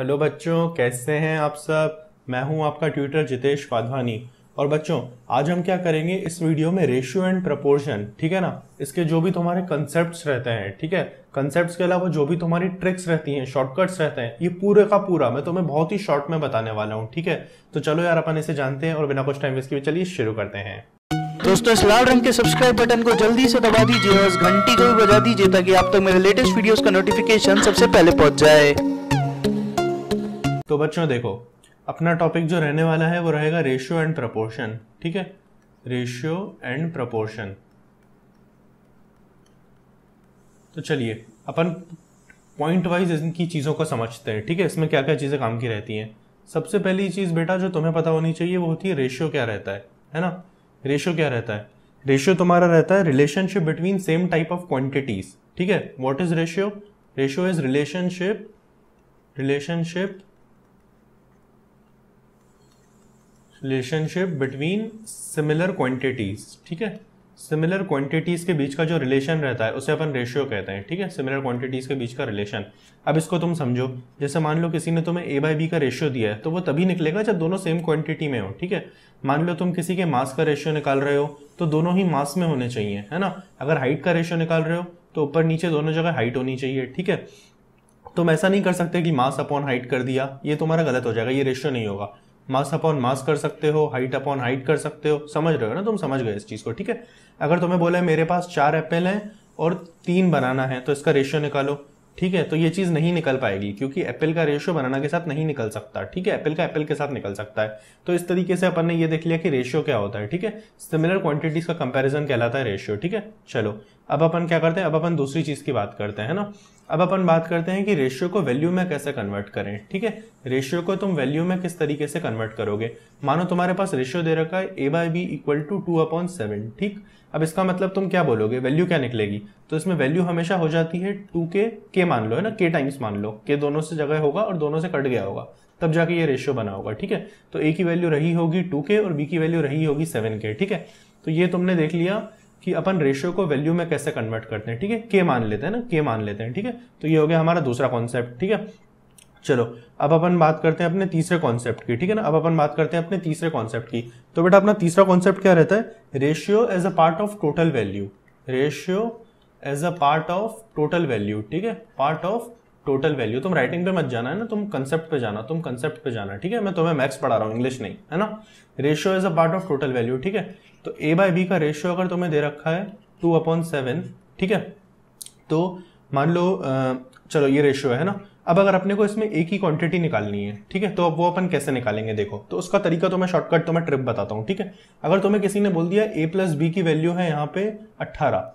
hello बच्चों कैसे हैं आप सब मैं हूं आपका ट्यूटर जितेश वाधवानी और बच्चों आज हम क्या करेंगे इस वीडियो में रेशियो एंड प्रपोर्शन ठीक है ना इसके जो भी तुम्हारे कंसेप्ट रहते हैं ठीक है कंसेप्ट के अलावा जो भी तुम्हारी ट्रिक्स रहती हैं शॉर्टकट्स रहते हैं ये पूरे का पूरा मैं तुम्हें बहुत ही शॉर्ट में बताने वाला हूँ ठीक है तो चलो यार अपन इसे जानते हैं और बिना कुछ टाइम वेस्ट किए चलिए शुरू करते हैं दोस्तों इस लाल रंग के सब्सक्राइब बटन को जल्दी से दबा दीजिए और इस घंटी को भी बजा दीजिए ताकि आप तक तो मेरे लेटेस्ट वीडियोस का नोटिफिकेशन सबसे पहले पहुंच जाए तो बच्चों देखो अपना टॉपिक जो रहने वाला है वो रहेगा रेशियो एंड प्रपोर्शन ठीक है रेशियो एंड प्रपोर्शन तो चलिए अपन पॉइंट वाइज इनकी चीज़ों को समझते हैं ठीक है इसमें क्या क्या चीज़ें काम की रहती हैं सबसे पहली चीज़ बेटा जो तुम्हें पता होनी चाहिए वो होती है रेशियो क्या रहता है है ना रेशियो क्या रहता है रेशियो तुम्हारा रहता है relationship between same type of quantities ठीक है what is ratio ratio is relationship relationship relationship between similar quantities ठीक है सिमिलर क्वांटिटीज़ के बीच का जो रिलेशन रहता है उसे अपन रेशियो कहते हैं ठीक है सिमिलर क्वांटिटीज़ के बीच का रिलेशन अब इसको तुम समझो जैसे मान लो किसी ने तुम्हें ए बाई बी का रेशियो दिया है तो वो तभी निकलेगा जब दोनों सेम क्वांटिटी में हो ठीक है मान लो तुम किसी के मास का रेशियो निकाल रहे हो तो दोनों ही मास में होने चाहिए है ना अगर हाइट का रेशियो निकाल रहे हो तो ऊपर नीचे दोनों जगह हाइट होनी चाहिए ठीक है तुम ऐसा नहीं कर सकते कि मास अपॉन हाइट कर दिया ये तुम्हारा गलत हो जाएगा ये रेशियो नहीं होगा मास अपॉन मास कर सकते हो हाइट अपॉन हाइट कर सकते हो समझ रहे हो ना तुम समझ गए इस चीज़ को ठीक है अगर तुम्हें बोला है मेरे पास चार एप्पल हैं और तीन बनाना है तो इसका रेशियो निकालो ठीक है तो ये चीज़ नहीं निकल पाएगी क्योंकि एप्पल का रेशियो बनाना के साथ नहीं निकल सकता ठीक है एप्पल का एप्पल के साथ निकल सकता है तो इस तरीके से अपन ने ये देख लिया कि रेशियो क्या होता है ठीक है सिमिलर क्वांटिटीज का कंपैरिजन कहलाता है रेशियो ठीक है चलो अब अपन क्या करते हैं अब अपन दूसरी चीज़ की बात करते हैं ना अब अपन बात करते हैं कि रेशियो को वैल्यू में कैसे कन्वर्ट करें ठीक है रेशियो को तुम वैल्यू में किस तरीके से कन्वर्ट करोगे मानो तुम्हारे पास रेशियो दे रखा है A by B equal to two upon seven ठीक अब इसका मतलब तुम क्या बोलोगे वैल्यू क्या निकलेगी तो इसमें वैल्यू हमेशा हो जाती है टू के के मान लो है ना के टाइम्स मान लो के दोनों से जगह होगा और दोनों से कट गया होगा तब जाके ये रेशियो बना होगा ठीक है तो ए की वैल्यू रही होगी टू के और बी की वैल्यू रही होगी सेवन के ठीक है तो ये तुमने देख लिया कि अपन रेशियो को वैल्यू में कैसे कन्वर्ट करते हैं ठीक है के मान लेते हैं ना के मान लेते हैं ठीक है तो ये हो गया हमारा दूसरा कॉन्सेप्ट ठीक है चलो अब अपन बात करते हैं अपने तीसरे कॉन्सेप्ट की ठीक है ना अब अपन बात करते हैं अपने तीसरे कॉन्सेप्ट की तो बेटा अपना तीसरा कॉन्सेप्ट क्या रहता है ratio as a part of total value ratio as a part of total value ठीक है पार्ट ऑफ टोटल वैल्यू तुम राइटिंग पे मत जाना है ना तुम कंसेप्ट पे जाना तुम कंसेप्ट पे जाना ठीक है मैं तुम्हें मैथ्स पढ़ा रहा हूँ इंग्लिश नहीं है ना ratio as a part of total value ठीक है तो ए बाय बी का रेशियो अगर तुम्हें दे रखा है टू अपॉन सेवन ठीक है तो मान लो चलो ये रेशियो है ना अब अगर अपने को इसमें एक ही क्वांटिटी निकालनी है ठीक है तो अब वो अपन कैसे निकालेंगे देखो तो उसका तरीका तो मैं शॉर्टकट तो मैं ट्रिप बताता हूँ ठीक है अगर तुम्हें किसी ने बोल दिया ए प्लस बी की वैल्यू है यहाँ पे अट्ठारह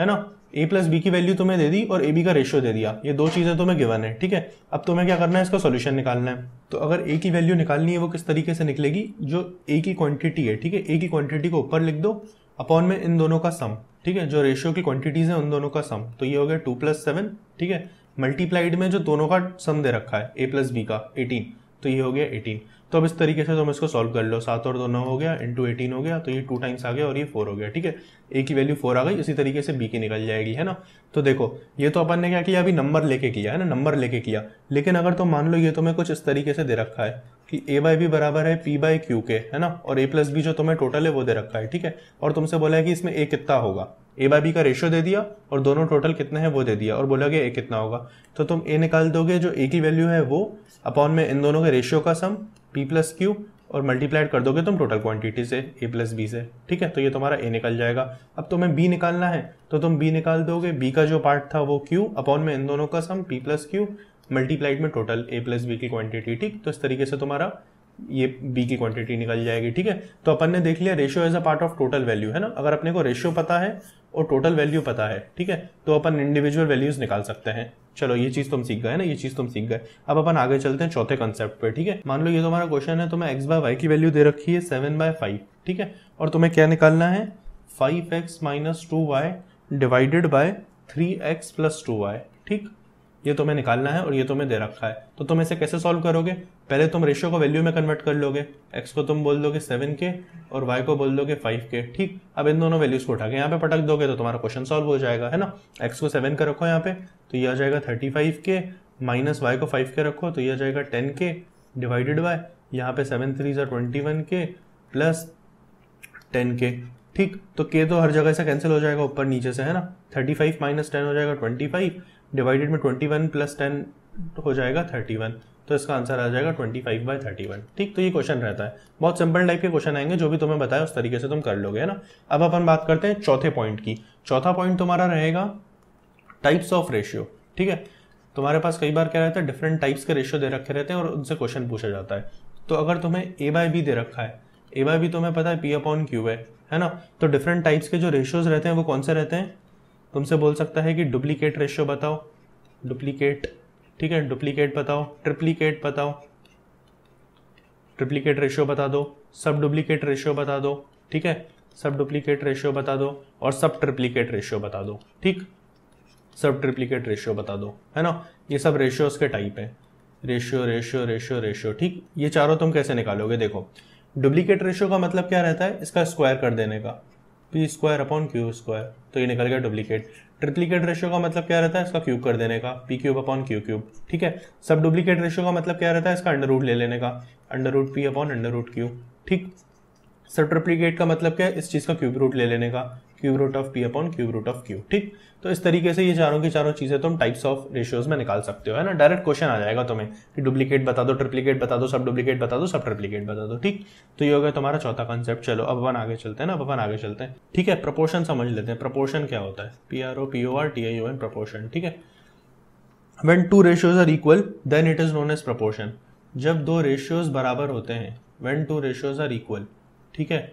है ना ए प्लस बी की वैल्यू तुम्हें तो दे दी और ए बी का रेशियो दे दिया ये दो चीज़ें तुम्हें तो गिवन है ठीक है अब तुम्हें तो क्या करना है इसका सोल्यूशन निकालना है तो अगर ए की वैल्यू निकालनी है वो किस तरीके से निकलेगी जो ए की क्वांटिटी है ठीक है ए की क्वांटिटी को ऊपर लिख दो अपॉन में इन दोनों का सम ठीक है जो रेशियो की क्वांटिटीज़ हैं उन दोनों का सम तो ये हो गया टू प्लस सेवन ठीक है मल्टीप्लाइड में जो दोनों का सम दे रखा है ए प्लस बी का एटीन तो ये हो गया एटीन तो अब इस तरीके से तुम इसको सॉल्व कर लो सात और दो नौ हो गया इंटू एटीन हो गया तो ये टू टाइम्स आ गया और ये फोर हो गया ठीक है ए की वैल्यू फोर आ गई इसी तरीके से बी की निकल जाएगी है ना तो देखो ये तो अपन ने क्या किया अभी नंबर लेके किया है ना नंबर लेके किया लेकिन अगर तो मान लो ये तुम्हें कुछ इस तरीके से दे रखा है कि ए बाई बी बराबर है पी बाई क्यू के है ना और ए प्लस बी जो तुम्हें टोटल है वो दे रखा है ठीक है और तुमसे बोला है कि इसमें ए कितना होगा ए बाई बी का रेशियो दे दिया और दोनों टोटल कितने हैं वो दे दिया और बोला गया ए कितना होगा तो तुम ए निकाल दोगे जो ए की वैल्यू है वो अपॉन में इन दोनों के रेशियो का सम पी प्लस क्यू और मल्टीप्लाइड कर दोगे तुम टोटल क्वांटिटी से ए प्लस बी से ठीक है तो ये तुम्हारा ए निकल जाएगा अब तुम्हें बी निकालना है तो तुम बी निकाल दोगे बी का जो पार्ट था वो क्यू अपॉन में इन दोनों का sum P plus Q multiplied में टोटल ए प्लस बी की क्वांटिटी ठीक तो इस तरीके से तुम्हारा ये बी की क्वांटिटी निकल जाएगी ठीक है तो अपन ने देख लिया ratio as a part of total value है ना अगर अपने को रेशियो पता है और टोटल वैल्यू पता है ठीक है तो अपन इंडिविजुअल वैल्यूज निकाल सकते हैं चलो ये चीज़ तुम सीख गए ना ये चीज़ तुम सीख गए अब अपन आगे चलते हैं चौथे कंसेप्ट पे ठीक है मान लो ये तुम्हारा क्वेश्चन है तुम्हें एक्स बाय वाई की वैल्यू दे रखी है सेवन बाय फाइव ठीक है और तुम्हें क्या निकालना है five X minus two Y divided by three X plus two Y ठीक ये तुम्हें तो निकालना है और ये तुम्हें तो दे रखा है तो तुम इसे कैसे सॉल्व करोगे पहले तुम रेशियो को वैल्यू में कन्वर्ट कर लोगे एक्स को तुम बोल दोगे सेवन के और वाई को बोल दोगे फाइव के ठीक अब इन दोनों वैल्यूज को उठा के यहाँ पे पटक दोगे तो तुम्हारा क्वेश्चन सॉल्व हो जाएगा है ना एक्स को सेवन का रखो यहाँ पे तो ये आ जाएगा थर्टी फाइव के माइनस वाई को फाइव के रखो तो ये आ जाएगा टेन के डिवाइडेड बाय यहाँ पे सेवन थ्री ज़ा ट्वेंटी वन के प्लस टेन के ठीक तो के तो हर जगह से कैंसिल हो जाएगा ऊपर नीचे से है ना थर्टी फाइव माइनस टेन हो जाएगा ट्वेंटी फाइव डिवाइडेड में ट्वेंटी वन प्लस टेन हो जाएगा थर्टी वन तो इसका आंसर आ जाएगा twenty five by thirty one ठीक तो ये क्वेश्चन रहता है बहुत सिंपल टाइप के क्वेश्चन आएंगे जो भी तुम्हें बताया उस तरीके से तुम कर लोगे है ना अब अपन बात करते हैं चौथे पॉइंट की चौथा पॉइंट तुम्हारा रहेगा टाइप्स ऑफ रेशियो ठीक है तुम्हारे पास कई बार क्या रहता है डिफरेंट टाइप्स के रेशियो दे रखे रहते हैं और उनसे क्वेश्चन पूछा जाता है तो अगर तुम्हें ए बाई बी दे रखा है ए बाई बी तुम्हें पता है पी अपॉन क्यू है है ना तो डिफरेंट टाइप्स के जो रेशियोज रहते हैं वो कौन से रहते हैं तुमसे बोल सकता है कि डुप्लीकेट रेशियो बताओ डुप्लीकेट ठीक है डुप्लीकेट बताओ ट्रिप्लीकेट बताओ ट्रिप्लीकेट रेशियो बता दो सब डुप्लीकेट रेशियो बता दो ठीक है सब डुप्लीकेट रेशियो बता दो और सब ट्रिप्लीकेट रेशियो बता दो ठीक सब ट्रिप्लीकेट रेशियो बता दो है ना ये सब रेशियोज के टाइप है रेशियो रेशियो रेशियो रेशियो ठीक ये चारों तुम कैसे निकालोगे देखो डुप्लीकेट रेशियो का मतलब क्या रहता है इसका स्क्वायर कर देने का P square upon Q square तो ये निकल गया डुप्लीकेट ट्रिप्लीकेट रेशियो का मतलब क्या रहता है इसका क्यूब कर देने का P cube upon Q cube ठीक है सब डुप्लीकेट रेशियो का मतलब क्या रहता है इसका अंडर रूट ले लेने का under root P upon under root Q ठीक सब ट्रिप्लीकेट का मतलब क्या है इस चीज़ का क्यूब रूट ले लेने का cube root of P upon cube root of Q ठीक तो इस तरीके से ये चारों की चारों चीज़ें तुम टाइप्स ऑफ रेशियोज में निकाल सकते हो है ना डायरेक्ट क्वेश्चन आ जाएगा तुम्हें कि डुप्लीकेट बता दो ट्रिप्लीकेट बता दो सब डुप्लीकेट बता दो सब ट्रिप्लीकेट बता दो ठीक तो ये हो गया तुम्हारा चौथा कॉन्सेप्ट चलो अब अपन आगे चलते हैं ना अब अपन आगे चलते हैं ठीक है प्रपोर्शन समझ लेते हैं प्रपोर्शन क्या होता है P R O P O R T I O N proportion ठीक है when two ratios are equal then it is known as proportion जब दो रेशियोज बराबर होते हैं when two ratios are equal ठीक है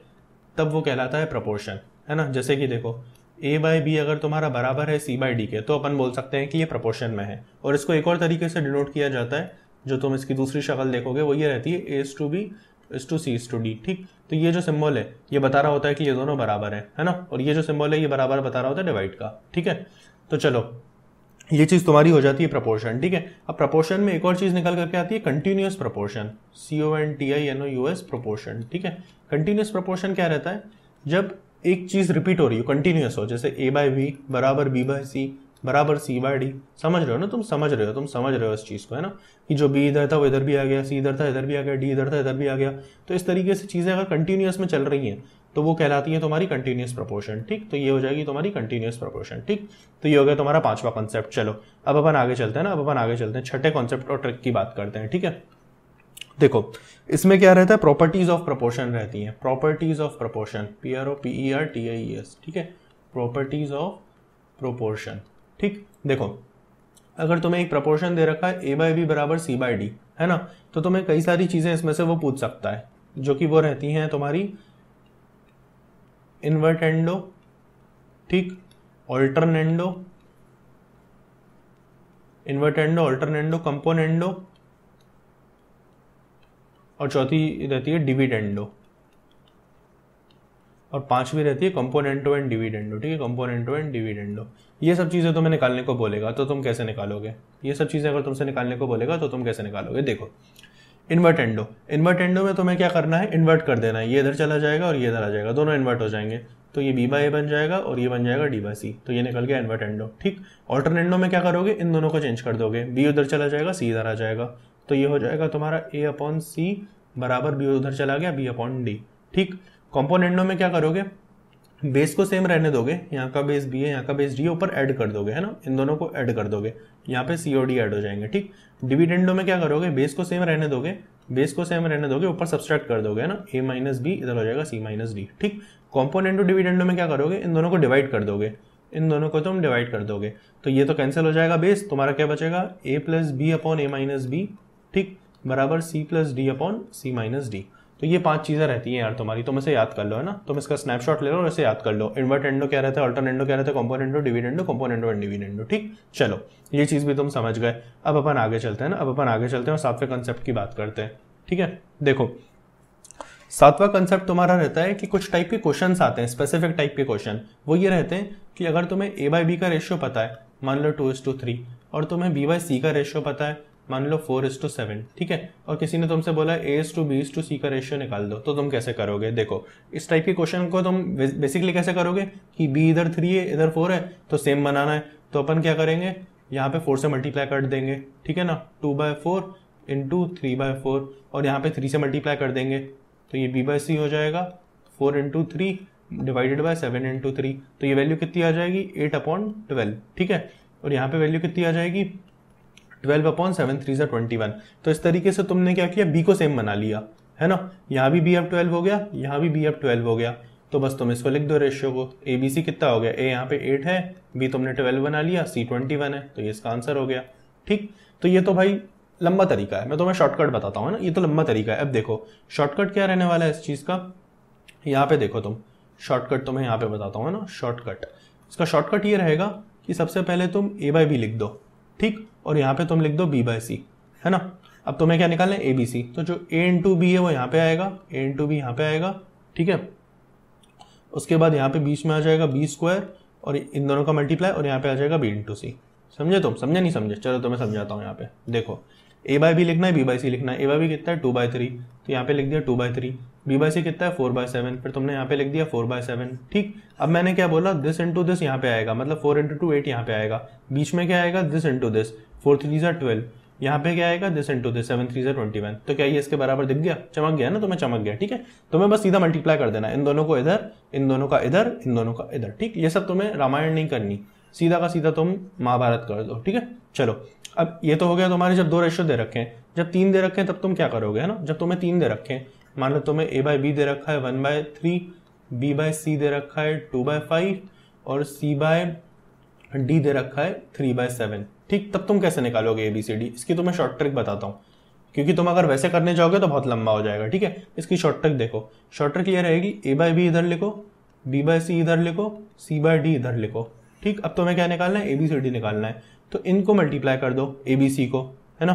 तब वो कहलाता है प्रपोर्शन है ना जैसे कि देखो ए बाई बी अगर तुम्हारा बराबर है सी बाई डी के तो अपन बोल सकते हैं कि ये प्रपोर्शन में है और इसको एक और तरीके से डिनोट किया जाता है जो तुम इसकी दूसरी शक्ल देखोगे वो ये रहती है as to B is to C is to D ठीक तो ये जो सिंबल है ये बता रहा होता है कि ये दोनों बराबर है है ना और ये जो सिंबल है ये बराबर बता रहा होता है डिवाइड का ठीक है तो चलो ये चीज़ तुम्हारी हो जाती है प्रपोर्शन ठीक है अब प्रपोर्शन में एक और चीज़ निकल करके आती है continuous proportion C O N T I N O U S proportion ठीक है कंटिन्यूस प्रपोर्शन क्या रहता है जब एक चीज़ रिपीट हो रही हो कंटिन्यूस हो जैसे ए बाय बी बराबर बी बाय सी बराबर सी बाय डी समझ रहे हो ना तुम समझ रहे हो तुम समझ रहे हो इस चीज़ को है ना कि जो बी इधर था वो इधर भी आ गया सी इधर था इधर भी आ गया डी इधर था इधर भी आ गया तो इस तरीके से चीज़ें अगर कंटिन्यूस में चल रही हैं तो वो कहलाती है तुम्हारी कंटिन्यूस प्रपोर्शन ठीक तो ये हो जाएगी तुम्हारी कंटिन्यूस प्रपोर्शन ठीक तो ये हो गया तुम्हारा पांचवा कॉन्सेप्ट चलो अब अपन आगे चलते हैं ना अब अपन आगे चलते हैं छठे कॉन्सेप्ट और ट्रिक की बात करते हैं ठीक है देखो इसमें क्या रहता है प्रॉपर्टीज ऑफ प्रपोर्शन रहती हैं properties of proportion P R O P E R T I E ठीक है प्रॉपर्टीज ऑफ प्रोपोर्शन ठीक देखो अगर तुम्हें एक प्रपोर्शन दे रखा है ए बाई बी बराबर सी बाई डी है ना तो तुम्हें कई सारी चीज़ें इसमें से वो पूछ सकता है जो कि वो रहती हैं तुम्हारी इन्वर्टेंडो ठीक ऑल्टरनेंडो इन्वर्टेंडो ऑल्टरनेंडो कंपोनेंडो और चौथी रहती है डिविडेंडो और पांचवी रहती है कंपोनेंटो एंड डिविडेंडो ठीक है कंपोनेंटो एंड डिविडेंडो ये सब चीज़ें तुम्हें तो निकालने को बोलेगा तो तुम कैसे निकालोगे ये सब चीज़ें अगर तुमसे निकालने को बोलेगा तो तुम कैसे निकालोगे देखो इन्वर्टेंडो इन्वर्टेंडो में तुम्हें क्या करना है इन्वर्ट कर देना है ये इधर चला जाएगा और ये इधर आ जाएगा दोनों इन्वर्ट हो जाएंगे तो ये बी बाई ए बन जाएगा और ये बन जाएगा डी बाई सी तो ये निकल गया इन्वर्टेंडो ठीक ऑल्टरनेंडो में क्या करोगे इन दोनों को चेंज कर दोगे बी उधर चला जाएगा सी इधर आ जाएगा तो ये हो जाएगा तुम्हारा ए अपॉन सी बराबर बी उधर चला गया बी अपॉन डी ठीक कॉम्पोनेंटों में क्या करोगे बेस को सेम रहने दोगे यहाँ का बेस बी है यहाँ का बेस डी ऊपर ऐड कर दोगे है ना इन दोनों को ऐड कर दोगे यहाँ पे सी ओ डी एड हो जाएंगे ठीक डिविडेंडो में क्या करोगे बेस को सेम रहने दोगे बेस को सेम रहने दोगे ऊपर सब्सट्रैक्ट कर दोगे है ना ए माइनस बी इधर हो जाएगा सी माइनस डी ठीक कॉम्पोनेंटो डिविडेंडो में क्या करोगे इन दोनों को डिवाइड कर दोगे इन दोनों को तुम डिवाइड कर दोगे तो ये तो कैंसिल हो जाएगा बेस तुम्हारा क्या बचेगा A plus B upon A minus B ठीक बराबर C plus D upon C minus D तो ये पांच चीज़ें रहती हैं यार तुम्हारी तुम इसे याद कर लो है ना तुम इसका स्नैपशॉट ले लो और इसे याद कर लो इन्वर्ट एंडो क्या रहता है अल्टर एंडो क्या रहता है componendo dividendo componendo and dividendo ठीक चलो ये चीज़ भी तुम समझ गए अब अपन आगे चलते हैं ना अब अपन आगे चलते हैं और सातवें कंसेप्ट की बात करते हैं ठीक है देखो सातवां कंसेप्ट तुम्हारा रहता है कि कुछ टाइप के क्वेश्चन आते हैं स्पेसिफिक टाइप के क्वेश्चन वो ये रहते हैं कि अगर तुम्हें ए बाई बी का रेशियो पता है मान लो टू इज टू थ्री और तुम्हें बी बाई सी का रेशियो पता है मान लो फोर इज टू सेवन ठीक है और किसी ने तुमसे बोला ए इस टू बी टू सी का रेशियो निकाल दो तो तुम कैसे करोगे देखो इस टाइप के क्वेश्चन को तुम बेसिकली कैसे करोगे कि बी इधर थ्री है इधर फोर है तो सेम बनाना है तो अपन क्या करेंगे यहाँ पे फोर से मल्टीप्लाई कर देंगे ठीक है ना two by four into three by four और यहाँ पे थ्री से मल्टीप्लाई कर देंगे तो ये बी बाय सी हो जाएगा four into three divided by seven into three तो ये वैल्यू कितनी आ जाएगी एट अपॉन ट्वेल्व ठीक है और यहाँ पे वैल्यू कितनी आ जाएगी ट्वेल्व अपॉन सेवन थ्री सा ट्वेंटी वन तो इस तरीके से तुमने क्या किया बी को सेम बना लिया है ना यहाँ भी बी एफ ट्वेल्व हो गया यहाँ भी बी एफ ट्वेल्व हो गया तो बस तुम इसको लिख दो रेशियो को ए बी सी कितना हो गया ए यहाँ पे एट है बी तुमने ट्वेल्व बना लिया सी ट्वेंटी वन है तो ये इसका आंसर हो गया ठीक तो ये तो भाई लंबा तरीका है मैं तुम्हें शॉर्टकट बताता हूँ ना ये तो लंबा तरीका है अब देखो शॉर्टकट क्या रहने वाला है इस चीज़ का यहाँ पे देखो तुम शॉर्टकट तुम्हें यहाँ पे बताता हूँ ना शॉर्टकट इसका शॉर्टकट ये रहेगा कि सबसे पहले तुम ए बाई बी लिख दो ठीक और यहाँ पे तुम लिख दो बी बाई सी है ना अब तुम्हें क्या निकालना है ए बी सी तो जो ए इंटू बी है वो यहाँ पे आएगा ए इंटू बी यहाँ पे आएगा ठीक है उसके बाद यहाँ पे बीच में आ जाएगा बी स्क्वायर और इन दोनों का मल्टीप्लाई और यहाँ पे आ जाएगा बी इंटू सी समझे तुम समझे नहीं समझे चलो तो मैं समझाता हूँ यहाँ पे देखो ए बाय बी लिखना है बी बाई सी लिखना है ए बाई बी कितना है टू बाई थ्री तो यहाँ पे लिख दिया two by three B by C कितना है फोर बाय सेवन फिर तुमने यहाँ पे लिख दिया फोर बाय सेवन ठीक अब मैंने क्या बोला दिस इंटू दिस यहाँ पे आएगा मतलब फोर इंटू टू एट यहाँ पे आएगा बीच में क्या आएगा this into this four three जर ट्वेल्व यहाँ पे क्या आएगा this into this seven three जर ट्वेंटी वन तो क्या ये इसके बराबर दिख गया चमक गया ना तो मैं चमक गया ठीक है तो मैं बस सीधा मल्टीप्लाई कर देना इन दोनों को इधर इन दोनों का इधर इन दोनों का इधर ठीक ये सब तुम्हें रामायण नहीं करनी सीधा का सीधा तुम महाभारत कर दो ठीक है चलो अब ये तो हो गया तुम्हारे जब दो रेशो दे रखे हैं जब तीन दे रखे हैं तब तुम क्या करोगे है ना जब तुम्हें तीन दे रखे हैं मान लो तुम्हें ए बाई बी दे रखा है one by three B by C दे रखा है टू बाय फाइव और सी बाय डी दे रखा है थ्री बाय सेवन ठीक तब तुम कैसे निकालोगे ए बी सी डी इसकी तुम्हें शॉर्ट ट्रिक बताता हूँ क्योंकि तुम अगर वैसे करने जाओगे तो बहुत लंबा हो जाएगा ठीक है इसकी शॉर्ट ट्रिक देखो शॉर्ट ट्रिक ये रहेगी ए बाय बी इधर लिखो बी बाय सी इधर लिखो सी बाय डी इधर लिखो ठीक अब तुम्हें क्या निकालना है ए बी सी डी निकालना है तो इनको मल्टीप्लाई कर दो ए बी सी को है ना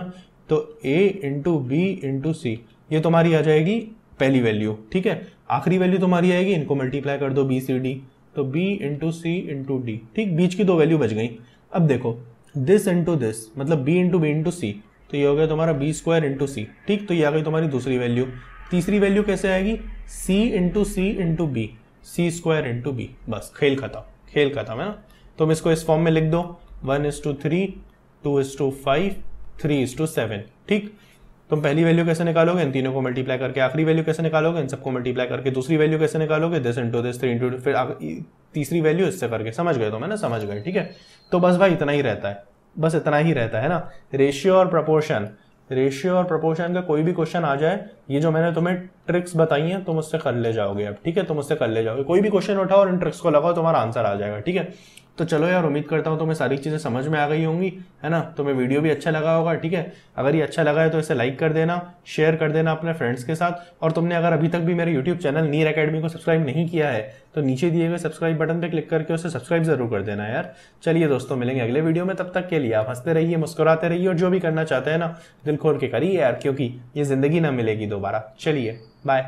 तो A into B into C ये तुम्हारी आ जाएगी पहली वैल्यू ठीक है आखिरी वैल्यू तुम्हारी आएगी इनको मल्टीप्लाई कर दो बी सी डी तो B into C into D ठीक बीच की दो वैल्यू बच गई अब देखो दिस इंटू दिस मतलब B into B into C तो ये हो गया तुम्हारा बी स्क्वायर इंटू सी ठीक तो ये आ गई तुम्हारी दूसरी वैल्यू तीसरी वैल्यू कैसे आएगी C into C into B C square into B बस खेल खाता खेल खाता है ना तुम इसको इस फॉर्म में लिख दो one is to three two is to five three is to seven ठीक तुम पहली वैल्यू कैसे निकालोगे इन तीनों को मल्टीप्लाई करके आखिरी वैल्यू कैसे निकालोगे इन सबको मल्टीप्लाई करके दूसरी वैल्यू कैसे निकालोगे this into this three into फिर तीसरी वैल्यू इससे करके समझ गए तो मैं ना समझ गए ठीक है तो बस भाई इतना ही रहता है बस इतना ही रहता है ना रेशियो और प्रपोर्शन रेशियो और प्रपोर्शन का कोई भी क्वेश्चन आ जाए ये जो मैंने तुम्हें ट्रिक्स बताई हैं तुम उससे कर ले जाओगे अब ठीक है तुम उससे कर ले जाओगे कोई भी क्वेश्चन उठाओ और इन ट्रिक्स को लगाओ तुम्हारा आंसर आ जाएगा ठीक है तो चलो यार उम्मीद करता हूँ तुम्हें सारी चीज़ें समझ में आ गई होंगी है ना तुम्हें मैं वीडियो भी अच्छा लगा होगा ठीक है अगर ये अच्छा लगा है तो इसे लाइक कर देना शेयर कर देना अपने फ्रेंड्स के साथ और तुमने अगर अभी तक भी मेरे यूट्यूब चैनल नीर अकेडमी को सब्सक्राइब नहीं किया है तो नीचे दिए हुए सब्सक्राइब बटन पर क्लिक करके उसे सब्सक्राइब जरूर कर देना यार चलिए दोस्तों मिलेंगे अगले वीडियो में तब तक के लिए आप हंसते रहिए मुस्कुराते रहिए और जो भी करना चाहते हैं ना दिल खोल के करिए यार क्योंकि ये ज़िंदगी ना मिलेगी दोबारा चलिए बाय